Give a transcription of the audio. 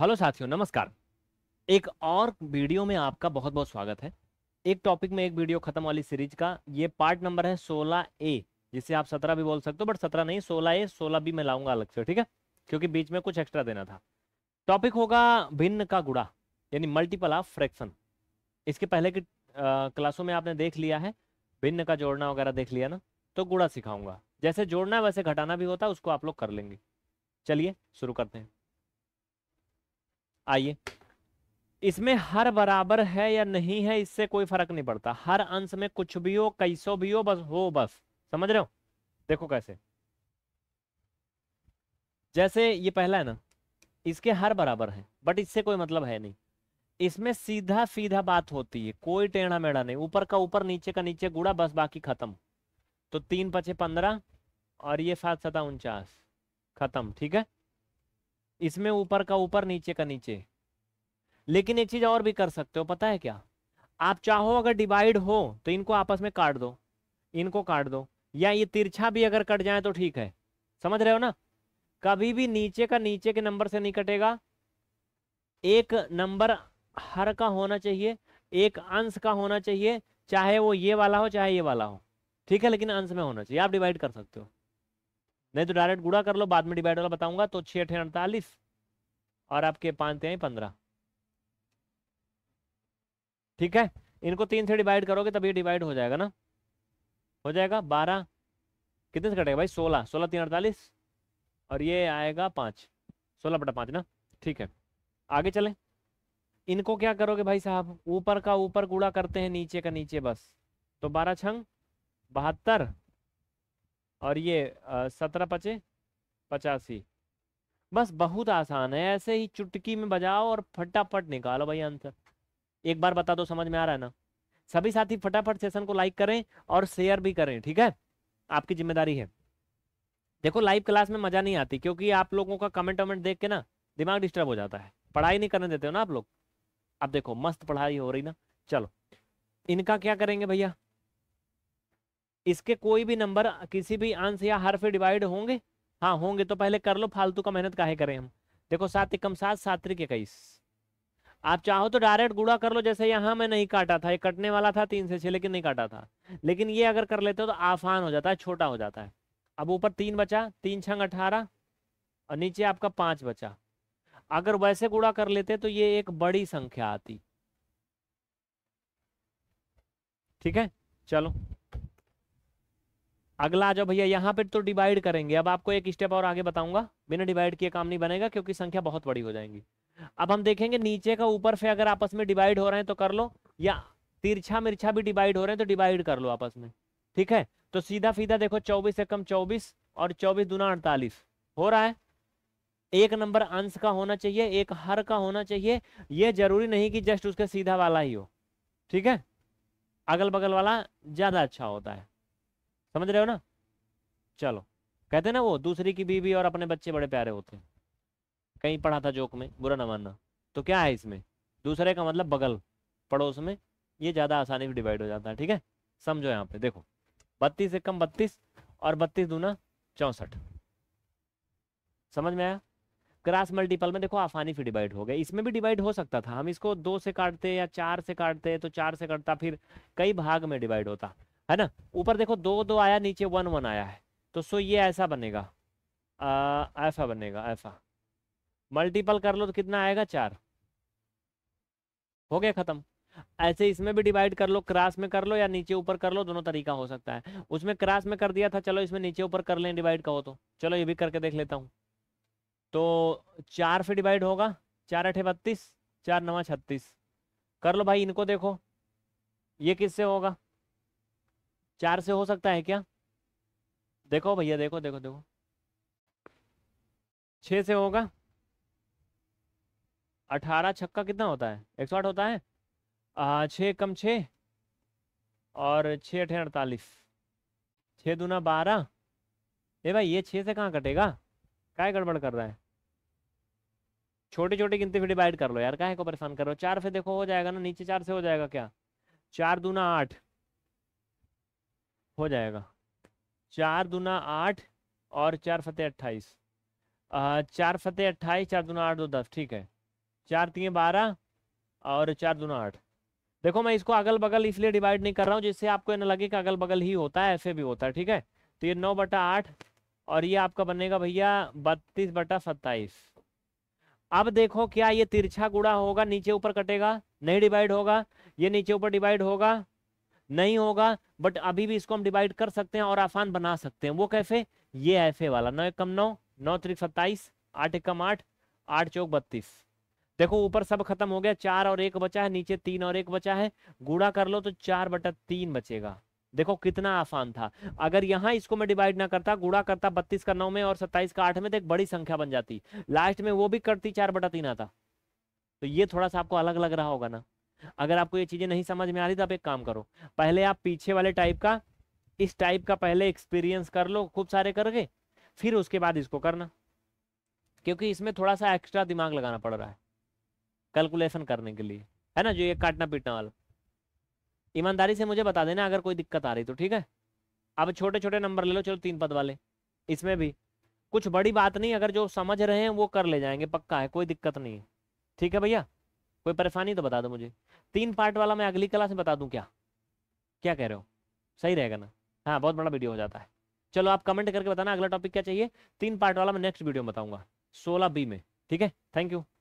hello साथियों नमस्कार एक और वीडियो में आपका बहुत बहुत स्वागत है एक टॉपिक में एक वीडियो खत्म वाली सीरीज का ये पार्ट नंबर है 16 ए जिसे आप 17 भी बोल सकते हो बट 17 नहीं 16 ए 16 बी मैं लाऊंगा अलग से ठीक है क्योंकि बीच में कुछ एक्स्ट्रा देना था टॉपिक होगा भिन्न का गुड़ा यानी मल्टीपल ऑफ फ्रैक्शन इसके पहले की क्लासों में आपने देख लिया है भिन्न का जोड़ना वगैरह देख लिया ना तो गुड़ा सिखाऊंगा जैसे जोड़ना है वैसे घटाना भी होता है उसको आप लोग कर लेंगे चलिए शुरू करते हैं आइए इसमें हर बराबर है या नहीं है इससे कोई फर्क नहीं पड़ता हर अंश में कुछ भी हो कैसो भी हो बस हो बस समझ रहे हो देखो कैसे जैसे ये पहला है ना इसके हर बराबर है बट इससे कोई मतलब है नहीं इसमें सीधा सीधा बात होती है कोई टेढ़ा मेढ़ा नहीं ऊपर का ऊपर नीचे का नीचे गुड़ा बस बाकी खत्म तो तीन पचे पंद्रह और ये सात सता उनचास खत्म ठीक है इसमें ऊपर का ऊपर नीचे का नीचे लेकिन एक चीज और भी कर सकते हो पता है क्या आप चाहो अगर डिवाइड हो तो इनको आपस में काट दो इनको काट दो या ये तिरछा भी अगर कट जाए तो ठीक है समझ रहे हो ना कभी भी नीचे का नीचे के नंबर से नहीं कटेगा एक नंबर हर का होना चाहिए एक अंश का होना चाहिए चाहे वो ये वाला हो चाहे ये वाला हो ठीक है लेकिन अंश में होना चाहिए आप डिवाइड कर सकते हो नहीं तो डायरेक्ट गुड़ा कर लो बाद में डिवाइड वाला बताऊंगा तो छह अठे अड़तालीस और आपके पांच तेई पंद्रह ठीक है इनको तीन से डिवाइड करोगे तब ये डिवाइड हो जाएगा ना हो जाएगा बारह कितने से कटेगा भाई सोलह सोलह तीन अड़तालीस और ये आएगा पांच सोलह बटा पांच ना ठीक है आगे चले इनको क्या करोगे भाई साहब ऊपर का ऊपर कूड़ा करते हैं नीचे का नीचे बस तो बारह छंग बहत्तर और ये सत्रह पचे पचासी बस बहुत आसान है ऐसे ही चुटकी में बजाओ और फटाफट निकालो भाई आंसर एक बार बता दो समझ में आ रहा है ना सभी साथी फटाफट सेशन को लाइक करें और शेयर भी करें ठीक है आपकी जिम्मेदारी है देखो लाइव क्लास में मजा नहीं आती क्योंकि आप लोगों का कमेंट वमेंट देख के ना दिमाग डिस्टर्ब हो जाता है पढ़ाई नहीं करने देते हो ना आप लोग अब देखो मस्त पढ़ाई हो रही ना चलो इनका क्या करेंगे भैया इसके कोई भी नंबर किसी भी अंश या हर फिर डिवाइड होंगे हाँ होंगे तो पहले कर लो फालतू का मेहनत काहे करें हम देखो सात एकम सात सात त्रिक इक्कीस आप चाहो तो डायरेक्ट गुड़ा कर लो जैसे यहाँ मैं नहीं काटा था ये कटने वाला था तीन से छः लेकिन नहीं काटा था लेकिन ये अगर कर लेते हो तो आसान हो जाता है छोटा हो जाता है अब ऊपर तीन बचा तीन छंग अठारह और नीचे आपका पाँच बचा अगर वैसे गुड़ा कर लेते तो ये एक बड़ी संख्या आती ठीक है चलो अगला जो भैया यहाँ पे तो डिवाइड करेंगे अब आपको एक स्टेप और आगे बताऊंगा बिना डिवाइड किए काम नहीं बनेगा क्योंकि संख्या बहुत बड़ी हो जाएंगी अब हम देखेंगे नीचे का ऊपर से अगर आपस में डिवाइड हो रहे हैं तो कर लो या तिरछा मिर्छा भी डिवाइड हो रहे हैं तो डिवाइड कर लो आपस में ठीक है तो सीधा सीधा देखो चौबीस एकम चौबीस और चौबीस दुना अड़तालीस हो रहा है एक नंबर अंश का होना चाहिए एक हर का होना चाहिए यह जरूरी नहीं कि जस्ट उसके सीधा वाला ही हो ठीक है अगल बगल वाला ज्यादा अच्छा होता है समझ रहे हो ना चलो कहते ना वो दूसरी की बीवी और अपने बच्चे बड़े प्यारे होते हैं कहीं पढ़ा था जोक में बुरा ना मानना तो क्या है इसमें दूसरे का मतलब बगल पड़ोस में ये ज़्यादा आसानी से डिवाइड हो जाता है ठीक है समझो यहाँ पे देखो बत्तीस से कम बत्तीस और बत्तीस दूना चौसठ समझ में आया क्रास मल्टीपल में देखो आसानी से डिवाइड हो गया इसमें भी डिवाइड हो सकता था हम इसको दो से काटते या चार से काटते तो चार से काटता फिर कई भाग में डिवाइड होता है ना ऊपर देखो दो दो आया नीचे वन वन आया है तो सो ये ऐसा बनेगा ऐसा बनेगा ऐसा मल्टीपल कर लो तो कितना आएगा चार हो गया ख़त्म ऐसे इसमें भी डिवाइड कर लो क्रॉस में कर लो या नीचे ऊपर कर लो दोनों तरीका हो सकता है उसमें क्रॉस में कर दिया था चलो इसमें नीचे ऊपर कर लें डिवाइड कहो तो चलो ये भी करके देख लेता हूँ तो चार से डिवाइड होगा चार अठे बत्तीस चार नवा छत्तीस कर लो भाई इनको देखो ये किससे होगा चार से हो सकता है क्या देखो भैया देखो देखो देखो छ से होगा अठारह छक्का कितना होता है एक सौ आठ होता है छ कम छ और छ अठे अड़तालीस छ दूना बारह ए भाई ये छः से कहाँ कटेगा क्या गड़बड़ कर रहा है छोटी छोटी गिनती फिर डिवाइड कर लो यार काहे को परेशान कर रहे हो चार से देखो हो जाएगा ना नीचे चार से हो जाएगा क्या चार दूना आठ हो जाएगा चार दूना आठ और चार फतेह अट्ठाईस चार फतेह अट्ठाईस चार दूना आठ दो दस ठीक है चार तीन बारह और चार दूना आठ देखो मैं इसको अगल बगल इसलिए डिवाइड नहीं कर रहा हूँ जिससे आपको ना लगे कि अगल बगल ही होता है ऐसे भी होता है ठीक है तो ये नौ बटा आठ और ये आपका बनेगा भैया बत्तीस बटा सत्ताईस अब देखो क्या ये तिरछा गुड़ा होगा नीचे ऊपर कटेगा नहीं डिवाइड होगा ये नीचे ऊपर डिवाइड होगा नहीं होगा बट अभी भी इसको हम डिवाइड कर सकते हैं और आसान बना सकते हैं वो कैफे ये ऐसे वाला नौ एकम नौ नौ त्रिक सत्ताईस आठ एकम आठ आठ चौक बत्तीस देखो ऊपर सब खत्म हो गया चार और एक बचा है नीचे तीन और एक बचा है गुड़ा कर लो तो चार बटा तीन बचेगा देखो कितना आसान था अगर यहाँ इसको मैं डिवाइड ना करता गुड़ा करता बत्तीस का नौ में और सत्ताईस का आठ में तो एक बड़ी संख्या बन जाती लास्ट में वो भी करती चार बटा तीन आता तो ये थोड़ा सा आपको अलग लग रहा होगा ना अगर आपको ये चीज़ें नहीं समझ में आ रही तो आप एक काम करो पहले आप पीछे वाले टाइप का इस टाइप का पहले एक्सपीरियंस कर लो खूब सारे करके फिर उसके बाद इसको करना क्योंकि इसमें थोड़ा सा एक्स्ट्रा दिमाग लगाना पड़ रहा है कैलकुलेशन करने के लिए है ना जो ये काटना पीटना वाला ईमानदारी से मुझे बता देना अगर कोई दिक्कत आ रही तो ठीक है अब छोटे छोटे नंबर ले लो चलो तीन पद वाले इसमें भी कुछ बड़ी बात नहीं अगर जो समझ रहे हैं वो कर ले जाएंगे पक्का है कोई दिक्कत नहीं है ठीक है भैया कोई परेशानी तो बता दो मुझे तीन पार्ट वाला मैं अगली क्लास में बता दूं क्या क्या कह रहे हो सही रहेगा ना हाँ बहुत बड़ा वीडियो हो जाता है चलो आप कमेंट करके बताना अगला टॉपिक क्या चाहिए तीन पार्ट वाला मैं नेक्स्ट वीडियो में बताऊंगा सोलह बी में ठीक है थैंक यू